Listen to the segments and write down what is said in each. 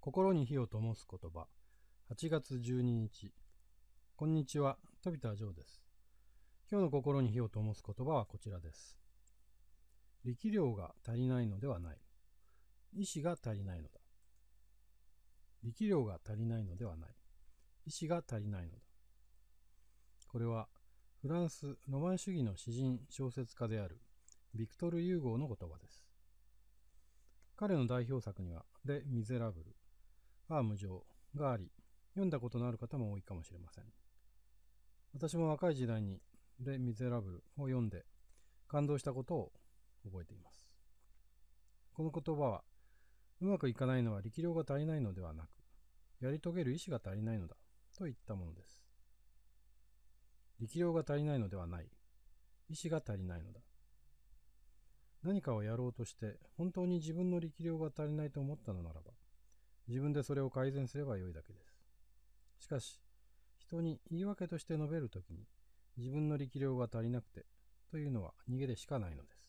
心に火を灯す言葉8月12日こんにちは飛田城です今日の心に火を灯す言葉はこちらです力量が足りないのではない意志が足りないのだ力量が足りないのではない意志が足りないのだこれはフランスロマン主義の詩人小説家であるビクトル・ユーゴーの言葉です彼の代表作には「レ・ミゼラブル」アーム上があり、読んだことのある方も多いかもしれません。私も若い時代にレ・ミゼラブルを読んで感動したことを覚えています。この言葉は、うまくいかないのは力量が足りないのではなく、やり遂げる意志が足りないのだといったものです。力量が足りないのではない、意志が足りないのだ。何かをやろうとして本当に自分の力量が足りないと思ったのならば、自分でそれを改善すればよいだけです。しかし、人に言い訳として述べるときに、自分の力量が足りなくて、というのは逃げでしかないのです。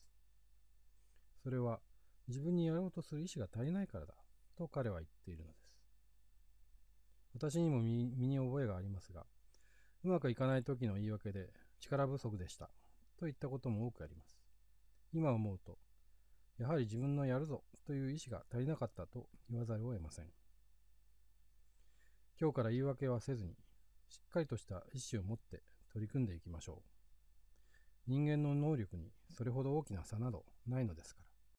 それは、自分にやろうとする意志が足りないからだ、と彼は言っているのです。私にも身に覚えがありますが、うまくいかない時の言い訳で、力不足でした、といったことも多くあります。今思うと、やはり自分のやるぞという意志が足りなかったと言わざるを得ません。今日から言い訳はせずに、しっかりとした意思を持って取り組んでいきましょう。人間の能力にそれほど大きな差などないのですから。